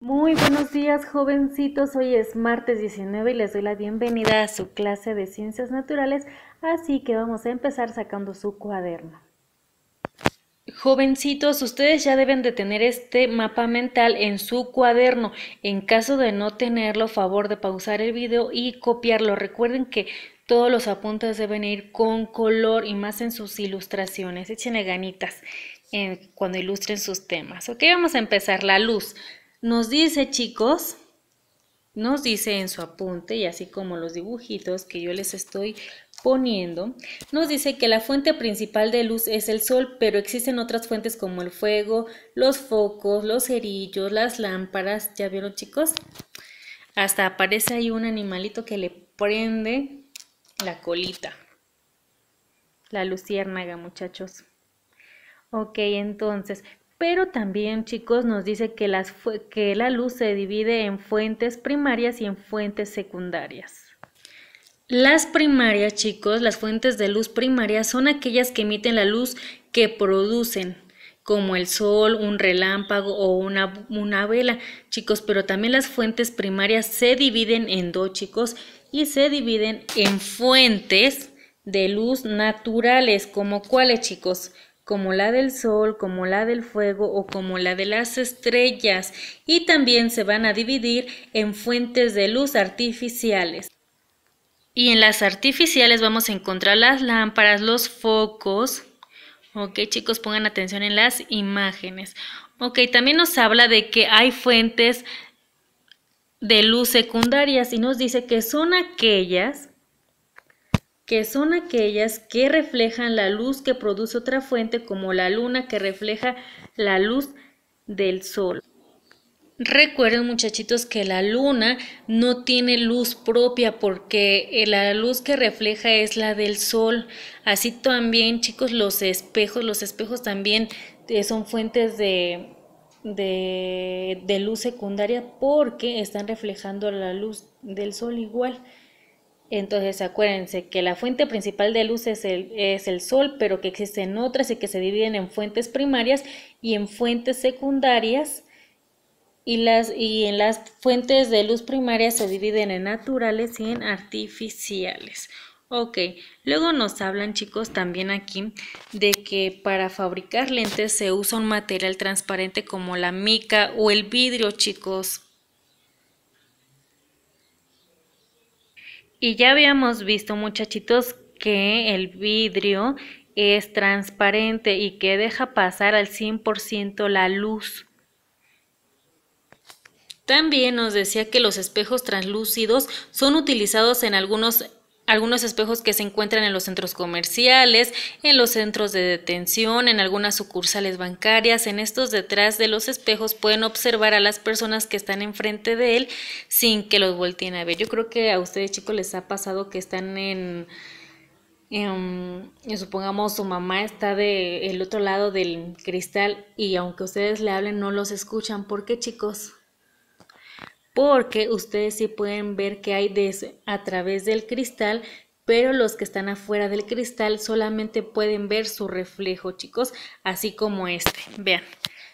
Muy buenos días, jovencitos. Hoy es martes 19 y les doy la bienvenida a su clase de ciencias naturales, así que vamos a empezar sacando su cuaderno. Jovencitos, ustedes ya deben de tener este mapa mental en su cuaderno. En caso de no tenerlo, favor de pausar el video y copiarlo. Recuerden que todos los apuntes deben ir con color y más en sus ilustraciones. Échenle ganitas eh, cuando ilustren sus temas. Ok, vamos a empezar. La luz. Nos dice, chicos, nos dice en su apunte, y así como los dibujitos que yo les estoy poniendo, nos dice que la fuente principal de luz es el sol, pero existen otras fuentes como el fuego, los focos, los cerillos, las lámparas, ¿ya vieron chicos? Hasta aparece ahí un animalito que le prende la colita. La luciérnaga, muchachos. Ok, entonces, pero también, chicos, nos dice que, que la luz se divide en fuentes primarias y en fuentes secundarias. Las primarias, chicos, las fuentes de luz primarias son aquellas que emiten la luz que producen, como el sol, un relámpago o una, una, vela, chicos, pero también las fuentes primarias se dividen en dos, chicos, y se dividen en fuentes de luz naturales, como cuáles, chicos, como la del sol, como la del fuego o como la de las estrellas, y también se van a dividir en fuentes de luz artificiales. Y en las artificiales vamos a encontrar las lámparas, los focos. Ok, chicos, pongan atención en las imágenes. Ok, también nos habla de que hay fuentes de luz secundarias y nos dice que son aquellas que son aquellas que reflejan la luz que produce otra fuente como la luna que refleja la luz del sol. Recuerden muchachitos que la luna no tiene luz propia porque eh, la luz que refleja es la del sol. Así también chicos los espejos, los espejos también eh, son fuentes de, de luz secundaria porque están reflejando la luz del sol igual. Entonces acuérdense que la fuente principal de luz es el, sol, pero que existen otras y que se dividen en fuentes primarias y en fuentes secundarias. Y, las, y en las fuentes de luz primarias se dividen en naturales y en artificiales. Ok, luego nos hablan chicos también aquí de que para fabricar lentes se usa un material transparente como la mica o el vidrio chicos. Y ya habíamos visto, muchachitos, que el vidrio es transparente y que deja pasar al 100% la luz. También nos decía que los espejos translúcidos son utilizados en algunos algunos espejos que se encuentran en los centros comerciales, en los centros de detención, en algunas sucursales bancarias. En estos detrás de los espejos pueden observar a las personas que están enfrente de él sin que los volteen a ver. Yo creo que a ustedes chicos les ha pasado que están en... Em, eh, supongamos su mamá está del otro lado del cristal y aunque ustedes le hablen no los escuchan. ¿Por qué chicos? porque ustedes sí pueden ver que hay a través del cristal, pero los que están afuera del cristal solamente pueden ver su reflejo, chicos, así como este. Vean.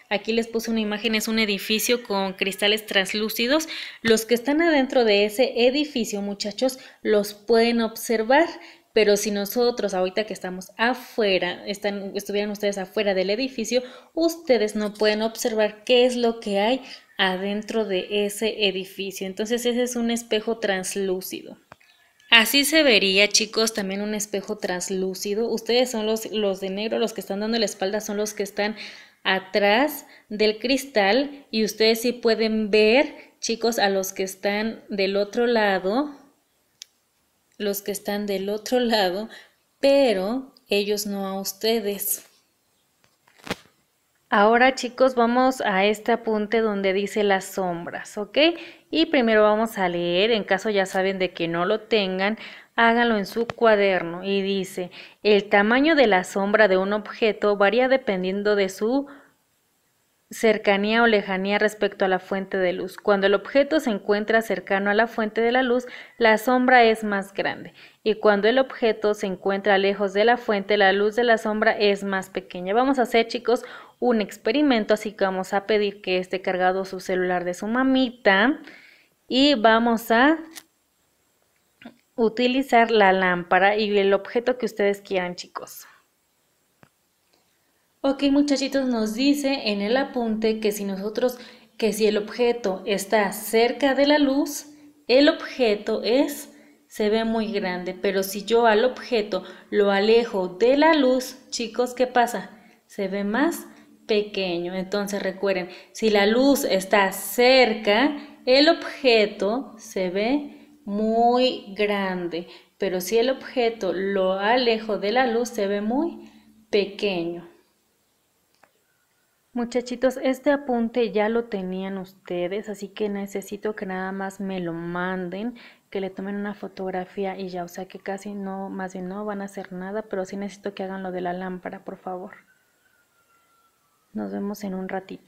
Aquí les puse una imagen, es un edificio con cristales translúcidos. Los que están adentro de ese edificio, muchachos, los pueden observar, pero si nosotros ahorita que estamos afuera, están, estuvieran ustedes afuera del edificio, ustedes no pueden observar qué es lo que hay adentro de ese edificio. Entonces ese es un espejo translúcido. Así se vería, chicos, también un espejo translúcido. Ustedes son los, los de negro, los que están dando la espalda, son los que están atrás del cristal y ustedes sí pueden ver, chicos, a los que están del otro lado, los que están del otro lado, pero ellos no a ustedes. Ahora chicos vamos a este apunte donde dice las sombras, ¿ok? Y primero vamos a leer, en caso ya saben de que no lo tengan, háganlo en su cuaderno y dice, el tamaño de la sombra de un objeto varía dependiendo de su cercanía o lejanía respecto a la fuente de luz. Cuando el objeto se encuentra cercano a la fuente de la luz, la sombra es más grande y cuando el objeto se encuentra lejos de la fuente, la luz de la sombra es más pequeña. Vamos a hacer, chicos, un experimento, así que vamos a pedir que esté cargado su celular de su mamita y vamos a utilizar la lámpara y el objeto que ustedes quieran, chicos. Ok muchachitos, nos dice en el apunte que si nosotros, que si el objeto está cerca de la luz, el objeto es, se ve muy grande, pero si yo al objeto lo alejo de la luz, chicos, ¿qué pasa? Se ve más pequeño. Entonces recuerden, si la luz está cerca, el objeto se ve muy grande, pero si el objeto lo alejo de la luz, se ve muy pequeño. Muchachitos, este apunte ya lo tenían ustedes, así que necesito que nada más me lo manden, que le tomen una fotografía y ya, o sea que casi no, más bien no van a hacer nada, pero sí necesito que hagan lo de la lámpara, por favor. Nos vemos en un ratito.